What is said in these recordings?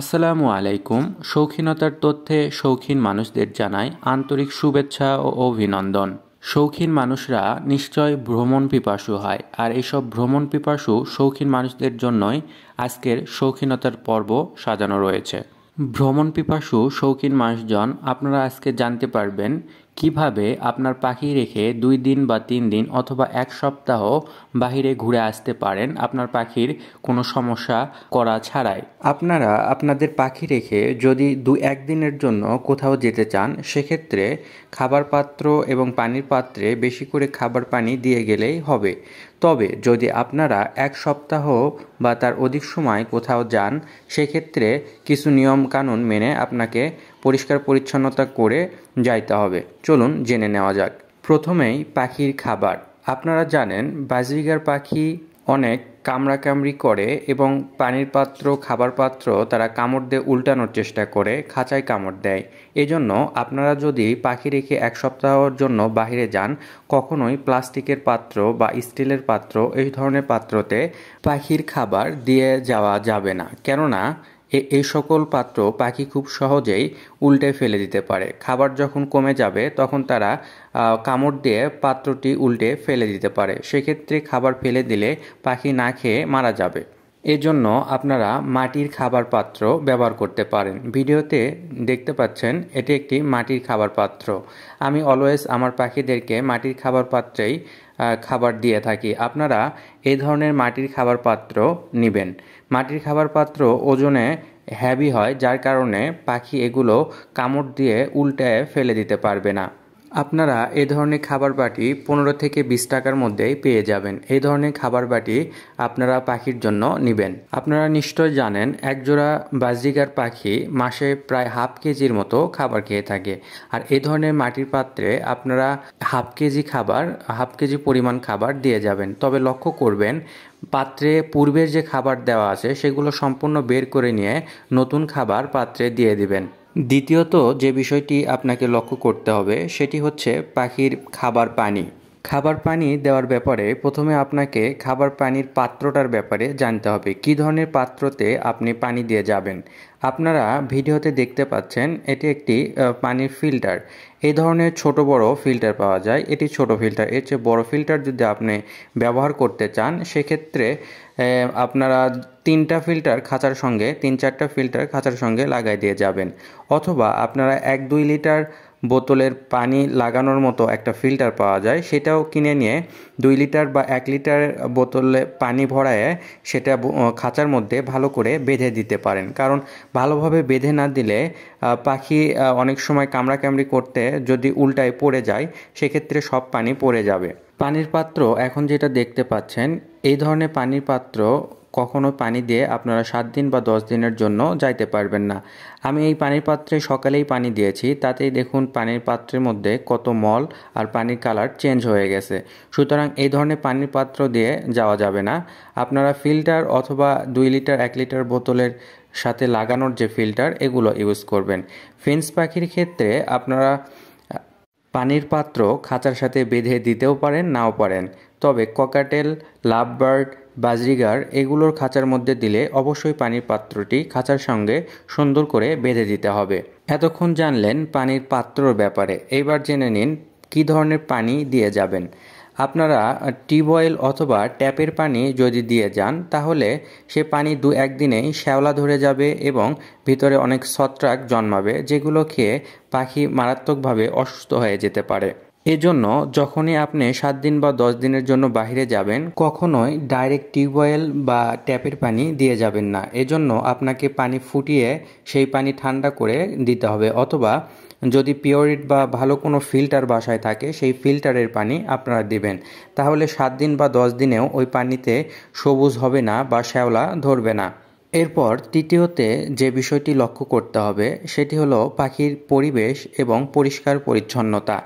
আসসালামু আলাইকুম শৌখিনতার তথ্যে শৌখিন মানুষদের জানায় আন্তরিক শুভেচ্ছা ও অভিনন্দন শৌখিন মানুষরা নিশ্চয় ভ্রমণ পিপাসু হয় আর এইসব ভ্রমণ পিপাসু শৌখিন মানুষদের জন্যই আজকের শৌখিনতার পর্ব সাজানো রয়েছে ভ্রমণ পিপাসু শৌখিন মানুষজন আপনারা আজকে জানতে পারবেন কিভাবে আপনার পাখি রেখে দুই দিন বা তিন দিন অথবা এক সপ্তাহ বাহিরে ঘুরে আসতে পারেন আপনার পাখির কোনো সমস্যা করা ছাড়াই আপনারা আপনাদের পাখি রেখে যদি দু একদিনের জন্য কোথাও যেতে চান সেক্ষেত্রে খাবার পাত্র এবং পানির পাত্রে বেশি করে খাবার পানি দিয়ে গেলেই হবে তবে যদি আপনারা এক সপ্তাহ বা তার অধিক সময় কোথাও যান সেক্ষেত্রে কিছু নিয়ম কানুন মেনে আপনাকে পরিষ্কার পরিচ্ছন্নতা করে যাইতে হবে চলুন জেনে নেওয়া যাক প্রথমেই পাখির খাবার আপনারা জানেন বাজরিগার পাখি অনেক কামড়ি করে এবং পানির পাত্র খাবার পাত্র তারা কামড় দিয়ে উল্টানোর চেষ্টা করে খাঁচায় কামড় দেয় এজন্য আপনারা যদি পাখি রেখে এক সপ্তাহর জন্য বাহিরে যান কখনোই প্লাস্টিকের পাত্র বা স্টিলের পাত্র এই ধরনের পাত্রতে পাখির খাবার দিয়ে যাওয়া যাবে না কেননা এই সকল পাত্র পাখি খুব সহজেই উল্টে ফেলে দিতে পারে খাবার যখন কমে যাবে তখন তারা কামড় দিয়ে পাত্রটি উল্টে ফেলে দিতে পারে সেক্ষেত্রে খাবার ফেলে দিলে পাখি না খেয়ে মারা যাবে এজন্য আপনারা মাটির খাবার পাত্র ব্যবহার করতে পারেন ভিডিওতে দেখতে পাচ্ছেন এটি একটি মাটির খাবার পাত্র আমি অলওয়েজ আমার পাখিদেরকে মাটির খাবার পাত্রেই খাবার দিয়ে থাকি আপনারা এই ধরনের মাটির খাবার পাত্র নেবেন মাটির খাবার পাত্র ওজনে হ্যাভি হয় যার কারণে পাখি এগুলো কামড় দিয়ে উল্টে ফেলে দিতে পারবে না আপনারা এ ধরনের খাবার বাটি পনেরো থেকে বিশ টাকার মধ্যেই পেয়ে যাবেন এই ধরনের খাবার বাটি আপনারা পাখির জন্য নিবেন আপনারা নিশ্চয় জানেন একজোড়া বাজিকার পাখি মাসে প্রায় হাফ কেজির মতো খাবার খেয়ে থাকে আর এ ধরনের মাটির পাত্রে আপনারা হাফ কেজি খাবার হাফ কেজি পরিমাণ খাবার দিয়ে যাবেন তবে লক্ষ্য করবেন পাত্রে পূর্বের যে খাবার দেওয়া আছে সেগুলো সম্পূর্ণ বের করে নিয়ে নতুন খাবার পাত্রে দিয়ে দিবেন দ্বিতীয়ত যে বিষয়টি আপনাকে লক্ষ্য করতে হবে সেটি হচ্ছে পাখির খাবার পানি খাবার পানি দেওয়ার ব্যাপারে প্রথমে আপনাকে খাবার পানির পাত্রটার ব্যাপারে জানতে হবে কি ধরনের পাত্রতে আপনি পানি দিয়ে যাবেন আপনারা ভিডিওতে দেখতে পাচ্ছেন এটি একটি পানির ফিল্টার এই ধরনের ছোট বড় ফিল্টার পাওয়া যায় এটি ছোট ফিল্টার এর চেয়ে বড় ফিল্টার যদি আপনি ব্যবহার করতে চান সেক্ষেত্রে আপনারা তিনটা ফিল্টার খাঁচার সঙ্গে তিন চারটা ফিল্টার খাঁচার সঙ্গে লাগাই দিয়ে যাবেন অথবা আপনারা এক দুই লিটার বোতলের পানি লাগানোর মতো একটা ফিল্টার পাওয়া যায় সেটাও কিনে নিয়ে দুই লিটার বা এক লিটার বোতলে পানি ভরায় সেটা খাঁচার মধ্যে ভালো করে বেঁধে দিতে পারেন কারণ ভালোভাবে বেঁধে না দিলে পাখি অনেক সময় কামড়াকামড়ি করতে যদি উল্টায় পড়ে যায় সেক্ষেত্রে সব পানি পড়ে যাবে পানির পাত্র এখন যেটা দেখতে পাচ্ছেন এই ধরনের পানির পাত্র কখনো পানি দিয়ে আপনারা সাত দিন বা দশ দিনের জন্য যাইতে পারবেন না আমি এই পানির পাত্রে সকালেই পানি দিয়েছি তাতেই দেখুন পানির পাত্রের মধ্যে কত মল আর পানির কালার চেঞ্জ হয়ে গেছে সুতরাং এই ধরনের পানির পাত্র দিয়ে যাওয়া যাবে না আপনারা ফিল্টার অথবা দুই লিটার এক লিটার বোতলের সাথে লাগানোর যে ফিল্টার এগুলো ইউজ করবেন ফিন্স পাখির ক্ষেত্রে আপনারা পানির পাত্র খাঁচার সাথে বেঁধে দিতেও পারেন নাও পারেন তবে ককাটেল লাভবার্ড বাজরিগার এগুলোর খাঁচার মধ্যে দিলে অবশ্যই পানির পাত্রটি খাঁচার সঙ্গে সুন্দর করে বেঁধে দিতে হবে এতক্ষণ জানলেন পানির পাত্রর ব্যাপারে এবার জেনে নিন কী ধরনের পানি দিয়ে যাবেন আপনারা টিউবওয়েল অথবা ট্যাপের পানি যদি দিয়ে যান তাহলে সে পানি দু একদিনেই শ্যাওলা ধরে যাবে এবং ভিতরে অনেক ছত্রাক জন্মাবে যেগুলো খেয়ে পাখি মারাত্মকভাবে অসুস্থ হয়ে যেতে পারে এজন্য যখনই আপনি সাত দিন বা দশ দিনের জন্য বাহিরে যাবেন কখনোই ডাইরেক্ট টিউবওয়েল বা ট্যাপের পানি দিয়ে যাবেন না এজন্য আপনাকে পানি ফুটিয়ে সেই পানি ঠান্ডা করে দিতে হবে অথবা যদি পিওরিট বা ভালো কোনো ফিল্টার বাসায় থাকে সেই ফিল্টারের পানি আপনারা দিবেন তাহলে সাত দিন বা দশ দিনেও ওই পানিতে সবুজ হবে না বা শ্যাওলা ধরবে না এরপর তৃতীয়তে যে বিষয়টি লক্ষ্য করতে হবে সেটি হলো পাখির পরিবেশ এবং পরিষ্কার পরিচ্ছন্নতা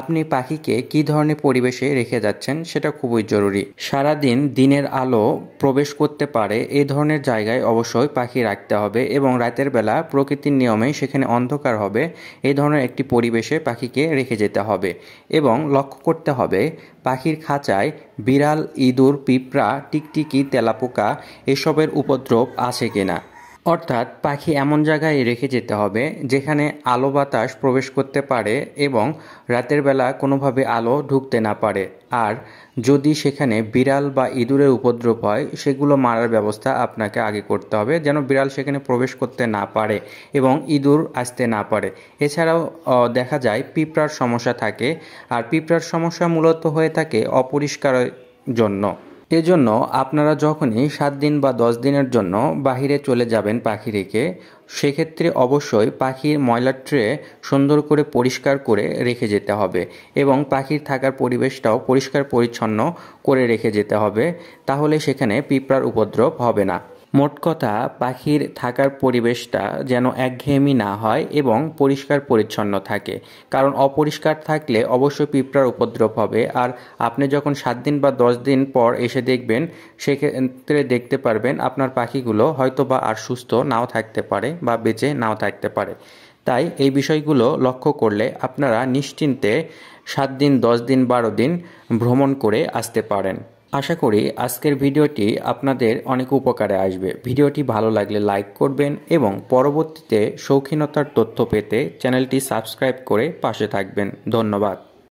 আপনি পাখিকে কি ধরনের পরিবেশে রেখে যাচ্ছেন সেটা খুবই জরুরি সারাদিন দিনের আলো প্রবেশ করতে পারে এ ধরনের জায়গায় অবশ্যই পাখি রাখতে হবে এবং রাতের বেলা প্রকৃতির নিয়মে সেখানে অন্ধকার হবে এ ধরনের একটি পরিবেশে পাখিকে রেখে যেতে হবে এবং লক্ষ্য করতে হবে পাখির খাঁচায় বিড়াল ইঁদুর পিঁপড়া টিকটিকি তেলাপোকা এসবের উপদ্রব আছে কিনা অর্থাৎ পাখি এমন জায়গায় রেখে যেতে হবে যেখানে আলো বাতাস প্রবেশ করতে পারে এবং রাতের বেলা কোনোভাবে আলো ঢুকতে না পারে আর যদি সেখানে বিড়াল বা ইঁদুরের উপদ্রব হয় সেগুলো মারার ব্যবস্থা আপনাকে আগে করতে হবে যেন বিড়াল সেখানে প্রবেশ করতে না পারে এবং ইঁদুর আসতে না পারে এছাড়াও দেখা যায় পিঁপড়ার সমস্যা থাকে আর পিঁপড়ার সমস্যা মূলত হয়ে থাকে অপরিষ্কারের জন্য এজন্য আপনারা যখনই সাত দিন বা দশ দিনের জন্য বাহিরে চলে যাবেন পাখি রেখে সেক্ষেত্রে অবশ্যই পাখির ময়লার ট্রে সুন্দর করে পরিষ্কার করে রেখে যেতে হবে এবং পাখির থাকার পরিবেশটাও পরিষ্কার পরিচ্ছন্ন করে রেখে যেতে হবে তাহলে সেখানে পিঁপড়ার উপদ্রব হবে না মোট কথা পাখির থাকার পরিবেশটা যেন একঘেয়েমি না হয় এবং পরিষ্কার পরিচ্ছন্ন থাকে কারণ অপরিষ্কার থাকলে অবশ্যই পিঁপড়ার উপদ্রব হবে আর আপনি যখন সাত দিন বা দশ দিন পর এসে দেখবেন সেক্ষেত্রে দেখতে পারবেন আপনার পাখিগুলো হয়তো বা আর সুস্থ নাও থাকতে পারে বা বেঁচে নাও থাকতে পারে তাই এই বিষয়গুলো লক্ষ্য করলে আপনারা নিশ্চিন্তে সাত দিন দশ দিন বারো দিন ভ্রমণ করে আসতে পারেন আশা করি আজকের ভিডিওটি আপনাদের অনেক উপকারে আসবে ভিডিওটি ভালো লাগলে লাইক করবেন এবং পরবর্তীতে শৌখিনতার তথ্য পেতে চ্যানেলটি সাবস্ক্রাইব করে পাশে থাকবেন ধন্যবাদ